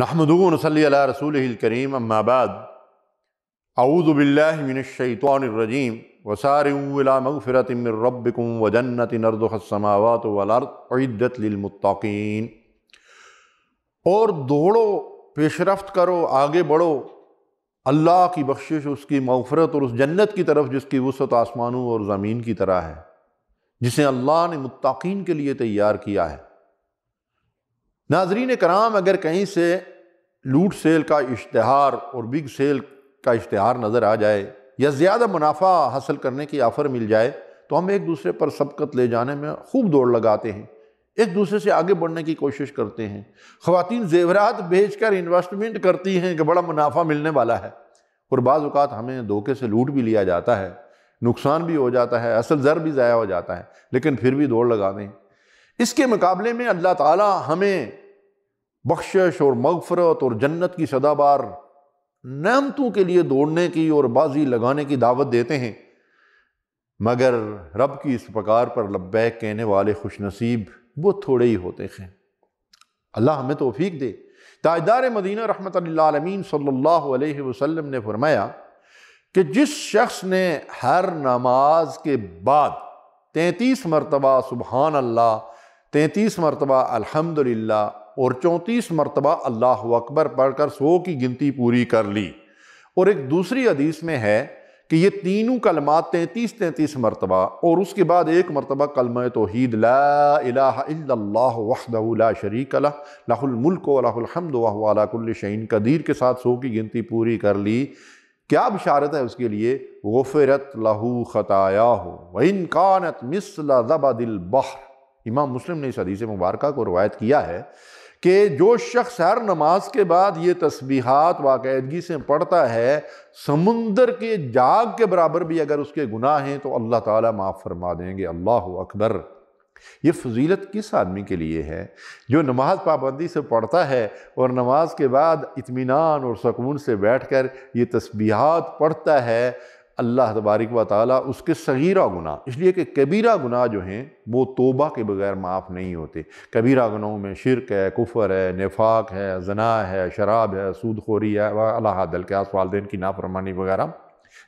नहमदूनसली रसूल करीम अम्माबाद अऊदबिल्लाशैतरजीम वसारफ़िरतमरबकुम वजन्नत नरदसमावत वलरदतमताकीन और दौड़ो पेशरफ्त करो आगे बढ़ो अल्लाह की बख्शिश उसकी मगफरत और उस जन्नत की तरफ जिसकी वसत आसमानों और ज़मीन की तरह है जिसे अल्लाह ने मुताकीन के लिए तैयार किया है नाजरीन कराम अगर कहीं से लूट सेल का इश्तहार और बिग सेल का इश्तहार नज़र आ जाए या ज़्यादा मुनाफा हासिल करने की आफ़र मिल जाए तो हम एक दूसरे पर सबकत ले जाने में खूब दौड़ लगाते हैं एक दूसरे से आगे बढ़ने की कोशिश करते हैं ख़वान जेवरात बेच कर इन्वेस्टमेंट करती हैं कि बड़ा मुनाफा मिलने वाला है और बाज़ात हमें धोखे से लूट भी लिया जाता है नुकसान भी हो जाता है असल ज़र भी ज़ाया हो जाता है लेकिन फिर भी दौड़ लगा दें इसके मुकाबले में अल्लाह ताला हमें बख्शिश और मगफरत और जन्नत की सदाबार नमतों के लिए दौड़ने की और बाजी लगाने की दावत देते हैं मगर रब की इस प्रकार पर लब्बैक कहने वाले खुशनसीब वो थोड़े ही होते हैं अल्लाह हमें तोफ़ीक दे ताजदार मदीना रहमत आलमीन सल्ला वसम ने फरमाया कि जिस शख्स ने हर नमाज के बाद तैंतीस मरतबा सुबहान अल्लाह तैंतीस मरतबा अल्हम्दुलिल्लाह और चौंतीस मरतबा अल्लाह अकबर पढ़कर सौ की गिनती पूरी कर ली और एक दूसरी हदीस में है कि ये तीनों कलमा तैंतीस तैंतीस मरतबा और उसके बाद एक मरतबा कलम तोहद लाला शरीक लाहमल्क वलाहमद कदीर के साथ सो की गिनती पूरी कर ली क्या बशारत है उसके लिए गफ़रत लहू ख़ताया हो वन कानत मिसल दिल बहर इमाम मुस्लिम ने इस हदीस मुबारक को रवायत किया है कि जो शख्स हर नमाज के बाद ये तस्बीहात बायदगी से पढ़ता है समुंदर के जाग के बराबर भी अगर उसके गुनाह हैं तो अल्लाह ताला माफ़ फरमा देंगे अल्लाह अकबर ये फजीलत किस आदमी के लिए है जो नमाज पाबंदी से पढ़ता है और नमाज के बाद इतमान और सकून से बैठ कर ये तस्बीहात पढ़ता है अल्लाह तबारक व ताली उसके सगीरा गुनाह इसलिए कि कबीरा गुनाह जो हैं वो तोबा के बगैर माफ़ नहीं होते कबीरा गुनाहों में शिरक है कुफर है नफाक है जना है शराब है सूदखोरी है वह अल्लाह दल के वालदेन की नाफरमानी वगैरह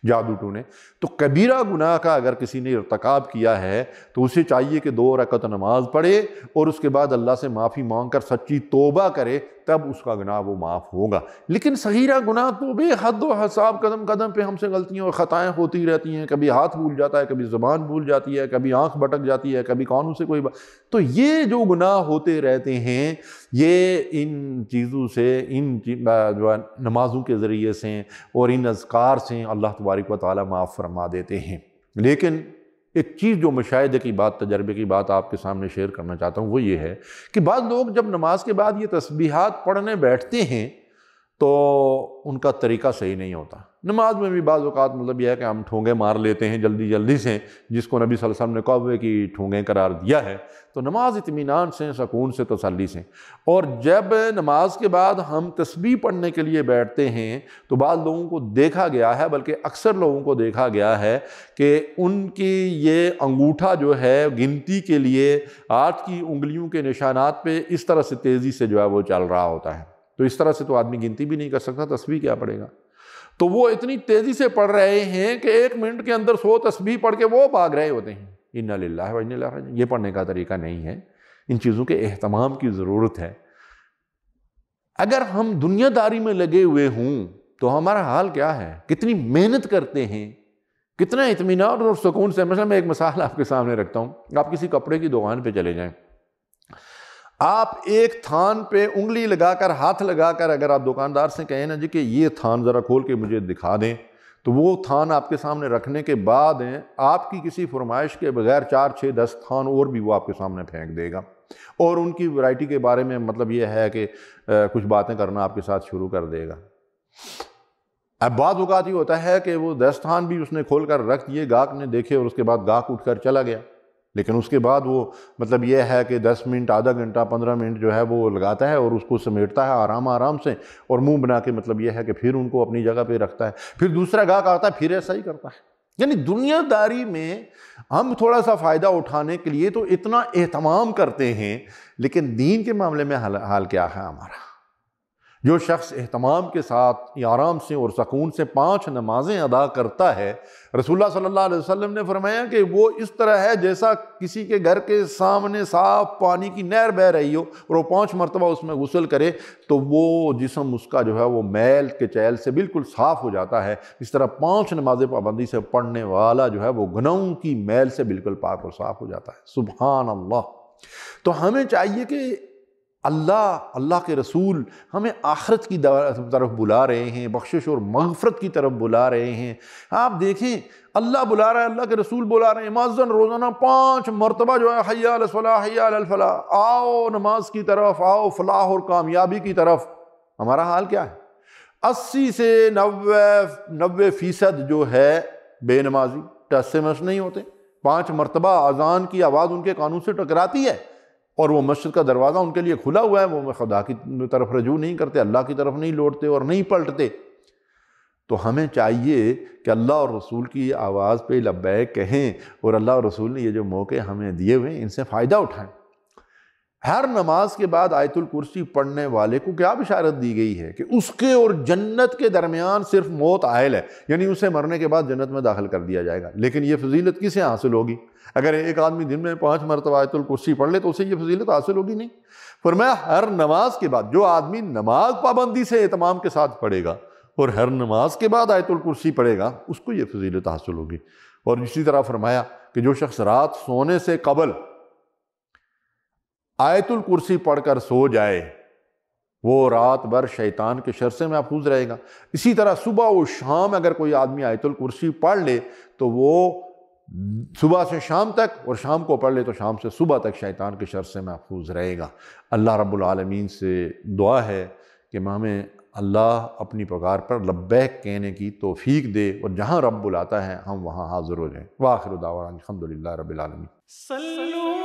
जादू टोने तो कबीरा गुनाह का अगर किसी ने इरतकाब किया है तो उसे चाहिए कि दो रकत नमाज पढ़े और उसके बाद अल्लाह से माफ़ी मांग कर सच्ची तोबा करे तब उसका गुनाह वो माफ़ होगा लेकिन सगीरा गुनाह तो बेहद हसाब कदम कदम पे हमसे गलतियाँ और ख़ताएँ होती रहती हैं कभी हाथ भूल जाता है कभी ज़बान भूल जाती है कभी आँख भटक जाती है कभी कानून से कोई बात तो ये जो गुनाह होते रहते हैं ये इन चीज़ों से इन जो नमाज़ों के ज़रिए से और इन अजकार से अल्लाह तबारक व ताली माफ़ फरमा देते हैं लेकिन एक चीज़ जो मुशाहे की बात तजर्बे की बात आपके सामने शेयर करना चाहता हूँ वो ये है कि बाद लोग जब नमाज के बाद ये तस्बीहात पढ़ने बैठते हैं तो उनका तरीका सही नहीं होता नमाज में भी बाज़ अवत मतलब यह है कि हम ठोंगे मार लेते हैं जल्दी जल्दी से जिसको नबी वसल्लम ने कौवे की ठोंगे करार दिया है तो नमाज इतमान से सकून से तसली से और जब नमाज के बाद हम तस्बी पढ़ने के लिए बैठते हैं तो बाद लोगों को देखा गया है बल्कि अक्सर लोगों को देखा गया है कि उनकी ये अंगूठा जो है गिनती के लिए आठ की उंगलियों के निशानात पर इस तरह से तेज़ी से जो है वो चल रहा होता है तो इस तरह से तो आदमी गिनती भी नहीं कर सकता तस्वीर क्या पड़ेगा तो वो इतनी तेजी से पढ़ रहे हैं कि एक मिनट के अंदर सो तस्वीर पढ़ के वो भाग रहे होते हैं इन लाला है ये पढ़ने का तरीका नहीं है इन चीज़ों के अहतमाम की ज़रूरत है अगर हम दुनियादारी में लगे हुए हों तो हमारा हाल क्या है कितनी मेहनत करते हैं कितना इतमान और सुकून से मतलब मैं एक मसाल आपके सामने रखता हूँ आप किसी कपड़े की दुकान पर चले जाएँ आप एक थान पे उंगली लगाकर हाथ लगाकर अगर आप दुकानदार से कहें ना जी कि ये थान ज़रा खोल के मुझे दिखा दें तो वो थान आपके सामने रखने के बाद आपकी किसी फरमाइश के बगैर चार छः दस थान और भी वो आपके सामने फेंक देगा और उनकी वैरायटी के बारे में मतलब ये है कि कुछ बातें करना आपके साथ शुरू कर देगा अब बात अवत ये होता है कि वो दस थान भी उसने खोल कर रख दिए गाहक ने देखे और उसके बाद गाहक उठ कर चला गया लेकिन उसके बाद वो मतलब ये है कि 10 मिनट आधा घंटा 15 मिनट जो है वो लगाता है और उसको समेटता है आराम आराम से और मुंह बना के मतलब ये है कि फिर उनको अपनी जगह पे रखता है फिर दूसरा गाहक आता है फिर ऐसा ही करता है यानी दुनियादारी में हम थोड़ा सा फ़ायदा उठाने के लिए तो इतना एहतमाम करते हैं लेकिन दीन के मामले में हाल हाल क्या है हमारा जो शख्स अहतमाम के साथ आराम से और सकून से पांच नमाजें अदा करता है रसूलुल्लाह सल्लल्लाहु अलैहि वसल्लम ने फरमाया कि वो इस तरह है जैसा किसी के घर के सामने साफ पानी की नहर बह रही हो और वो पांच मरतबा उसमें गसल करे तो वो जिसम उसका जो है वो मैल के चैल से बिल्कुल साफ़ हो जाता है इस तरह पाँच नमाज पाबंदी से पढ़ने वाला जो है वो गनों की मैल से बिल्कुल पाक और साफ़ हो जाता है सुबहान अल्लाह तो हमें चाहिए कि अल्लाह अल्लाह के रसूल हमें आखरत की तरफ बुला रहे हैं बख्शिश और मगफरत की तरफ बुला रहे हैं आप देखें अल्लाह बुला रहा है अल्लाह के रसूल बुला रहे हैं माजन रोज़ाना पाँच मरतबा जो है हया हयाफला आओ नमाज की तरफ आओ फलाह और कामयाबी की तरफ हमारा हाल क्या है अस्सी से नबे नबे फ़ीसद जो है बेनमाजी टस से मस नहीं होते पाँच मरतबा अजान की आवाज़ उनके कानून से टकराती है और वो मस्जिद का दरवाज़ा उनके लिए खुला हुआ है वो खुदा की तरफ रजू नहीं करते अल्लाह की तरफ नहीं लौटते और नहीं पलटते तो हमें चाहिए कि अल्लाह और रसूल की आवाज़ पे लब्बैक कहें और अल्लाह और रसूल ने ये जो मौके हमें दिए हुए हैं इनसे फ़ायदा उठाएं हर नमाज के बाद आयतुल कुर्सी पढ़ने वाले को क्या बिशारत दी गई है कि उसके और जन्नत के दरमियान सिर्फ मौत आयल है यानी उसे मरने के बाद जन्नत में दाखिल कर दिया जाएगा लेकिन यह फजीलत किसे हासिल होगी अगर एक आदमी दिन में पाँच मरतबा आयतुल कुर्सी पढ़ ले तो उसे यह फजीलत हासिल होगी नहीं फिर मैं हर नमाज के बाद जो आदमी नमाज पाबंदी से एहतमाम के साथ पढ़ेगा और हर नमाज के बाद आयतुल कुर्सी पढ़ेगा उसको यह फजीलत हासिल होगी और इसी तरह फरमाया कि जो शख्स रात सोने से कबल आयतुल कुर्सी पढ़कर सो जाए वो रात भर शैतान के शर से महफूज रहेगा इसी तरह सुबह और शाम अगर कोई आदमी आयतुल कुर्सी पढ़ ले तो वो सुबह से शाम तक और शाम को पढ़ ले तो शाम से सुबह तक शैतान के शर से महफूज रहेगा अल्लाह रब्बुल आलमीन से दुआ है कि मामे अल्लाह अपनी पगार पर लब्बैक कहने की तोफ़ीक दे और जहाँ रब बुलाता है हम वहाँ हाजिर हो जाएँ वाखिर दावा अलहमदिल्ला रबालमी